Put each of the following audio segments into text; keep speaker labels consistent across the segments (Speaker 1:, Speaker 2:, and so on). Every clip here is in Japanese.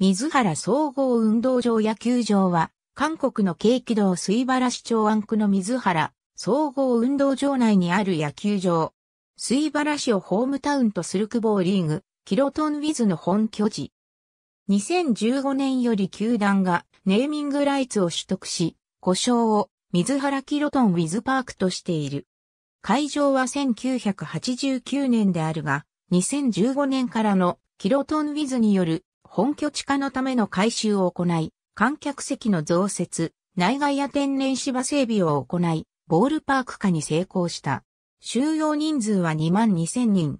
Speaker 1: 水原総合運動場野球場は、韓国の軽軌道水原市長安区の水原総合運動場内にある野球場。水原市をホームタウンとする久保リーグ、キロトンウィズの本拠地。2015年より球団がネーミングライツを取得し、故障を水原キロトンウィズパークとしている。会場は1989年であるが、2015年からのキロトンウィズによる本拠地化のための改修を行い、観客席の増設、内外や天然芝整備を行い、ボールパーク化に成功した。収容人数は2万2000人。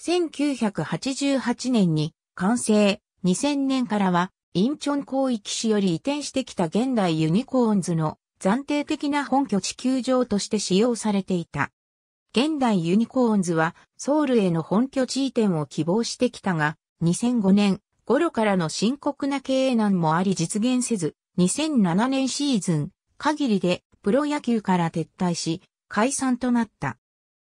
Speaker 1: 1988年に完成、2000年からは、インチョン広域市より移転してきた現代ユニコーンズの暫定的な本拠地球場として使用されていた。現代ユニコーンズはソウルへの本拠地移転を希望してきたが、2005年頃からの深刻な経営難もあり実現せず、2007年シーズン限りでプロ野球から撤退し、解散となった。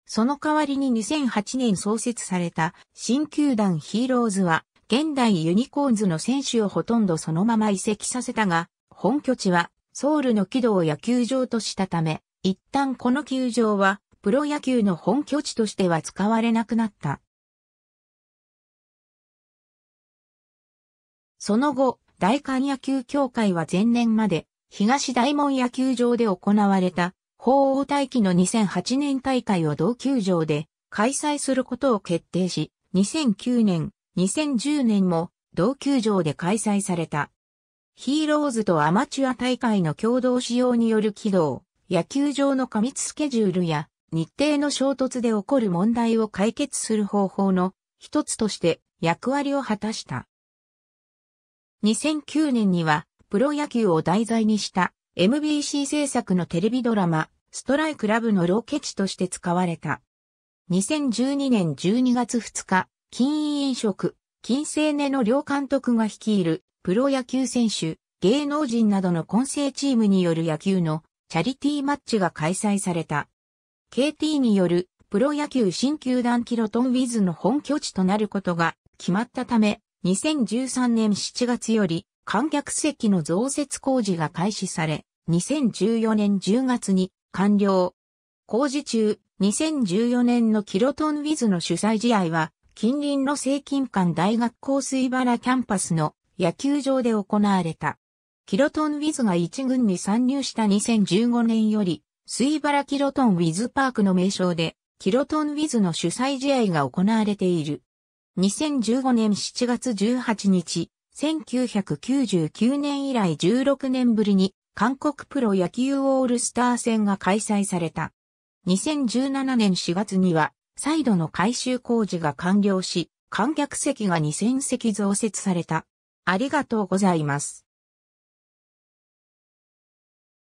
Speaker 1: その代わりに2008年創設された新球団ヒーローズは、現代ユニコーンズの選手をほとんどそのまま移籍させたが、本拠地はソウルの軌道を野球場としたため、一旦この球場はプロ野球の本拠地としては使
Speaker 2: われなくなった。
Speaker 1: その後、大韓野球協会は前年まで、東大門野球場で行われた、鳳凰大期の2008年大会を同球場で開催することを決定し、2009年、2010年も同球場で開催された。ヒーローズとアマチュア大会の共同使用による起動、野球場の過密スケジュールや日程の衝突で起こる問題を解決する方法の一つとして役割を果たした。2009年には、プロ野球を題材にした MBC 制作のテレビドラマ、ストライクラブのロケ地として使われた。2012年12月2日、金飲食、金青年の両監督が率いるプロ野球選手、芸能人などの混成チームによる野球のチャリティーマッチが開催された。KT によるプロ野球新球団キロトンウィズの本拠地となることが決まったため、2013年7月より観客席の増設工事が開始され、2014年10月に完了。工事中、2014年のキロトンウィズの主催試合は、近隣の清金館大学校水原キャンパスの野球場で行われた。キロトンウィズが一軍に参入した2015年より、水原キロトンウィズパークの名称で、キロトンウィズの主催試合が行われている。2015年7月18日、1999年以来16年ぶりに韓国プロ野球オールスター戦が開催された。2017年4月には、再度の改修工事が完了し、観客席が2000席増設された。あ
Speaker 2: りがとうございます。